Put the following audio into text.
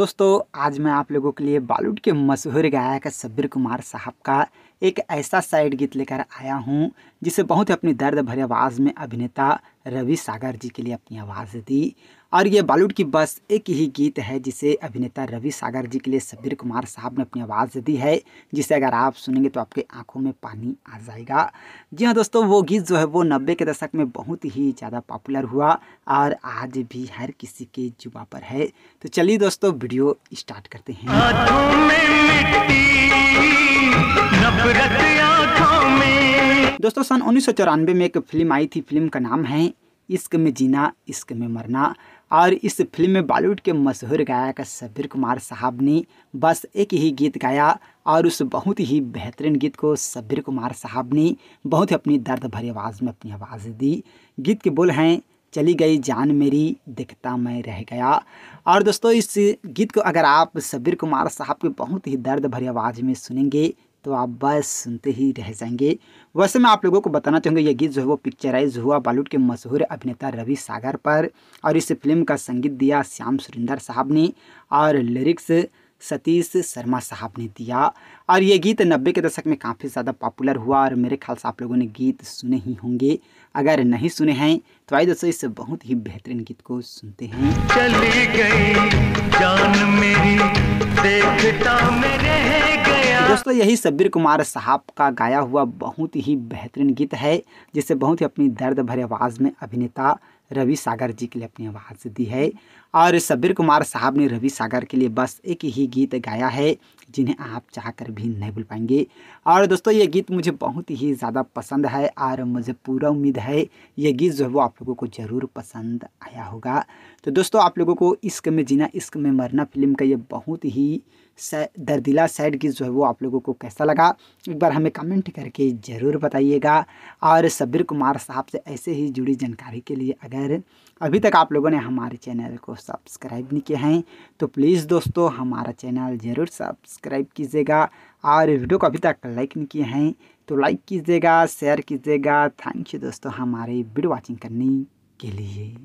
दोस्तों आज मैं आप लोगों के लिए बॉलीवुड के मशहूर गायक सब्बीर कुमार साहब का एक ऐसा साइड गीत लेकर आया हूं जिसे बहुत ही अपनी दर्द भरी आवाज़ में अभिनेता रवि सागर जी के लिए अपनी आवाज़ दी और ये बॉलीवुड की बस एक ही गीत है जिसे अभिनेता रवि सागर जी के लिए सबीर कुमार साहब ने अपनी आवाज़ दी है जिसे अगर आप सुनेंगे तो आपके आंखों में पानी आ जाएगा जी हाँ दोस्तों वो गीत जो है वो नब्बे के दशक में बहुत ही ज़्यादा पॉपुलर हुआ और आज भी हर किसी के जुबा पर है तो चलिए दोस्तों वीडियो स्टार्ट करते हैं दोस्तों सन उन्नीस में एक फिल्म आई थी फिल्म का नाम है इश्क में जीना इश्क में मरना और इस फिल्म में बॉलीवुड के मशहूर गायक शब्बीर कुमार साहब ने बस एक ही गीत गाया और उस बहुत ही बेहतरीन गीत को शब्बीर कुमार साहब ने बहुत ही अपनी दर्द भरी आवाज़ में अपनी आवाज़ दी गीत के बोल हैं चली गई जान मेरी दिखता मैं रह गया और दोस्तों इस गीत को अगर आप शब्बीर कुमार साहब के बहुत ही दर्द भरी आवाज़ में सुनेंगे तो आप बस सुनते ही रह जाएंगे वैसे मैं आप लोगों को बताना चाहूँगा ये गीत जो है वो पिक्चराइज हुआ बॉलीवुड के मशहूर अभिनेता रवि सागर पर और इस फिल्म का संगीत दिया श्याम सुरिंदर साहब ने और लिरिक्स सतीश शर्मा साहब ने दिया और ये गीत नब्बे के दशक में काफ़ी ज़्यादा पॉपुलर हुआ और मेरे ख्याल से आप लोगों ने गीत सुने ही होंगे अगर नहीं सुने हैं तो आई दोस्तों इस बहुत ही बेहतरीन गीत को सुनते हैं चली गई दोस्तों यही सब्बीर कुमार साहब का गाया हुआ बहुत ही बेहतरीन गीत है जिसे बहुत ही अपनी दर्द भरे आवाज़ में अभिनेता रवि सागर जी के लिए अपनी आवाज़ दी है और सबीर कुमार साहब ने रवि सागर के लिए बस एक ही गीत गाया है जिन्हें आप चाह कर भी नहीं भूल पाएंगे और दोस्तों ये गीत मुझे बहुत ही ज़्यादा पसंद है और मुझे पूरा उम्मीद है ये गीत जो है वो आप लोगों को ज़रूर पसंद आया होगा तो दोस्तों आप लोगों को इश्क में जीना इश्क में मरना फिल्म का ये बहुत ही दर्दिला साइड गीत जो है वो आप लोगों को कैसा लगा एक बार हमें कमेंट करके ज़रूर बताइएगा और सबीर कुमार साहब से ऐसे ही जुड़ी जानकारी के लिए अगर अगर अभी तक आप लोगों ने हमारे चैनल को सब्सक्राइब नहीं किया है तो प्लीज़ दोस्तों हमारा चैनल ज़रूर सब्सक्राइब कीजिएगा और वीडियो को अभी तक लाइक नहीं किया है तो लाइक कीजिएगा शेयर कीजिएगा थैंक यू दोस्तों हमारे वीडियो वॉचिंग करने के लिए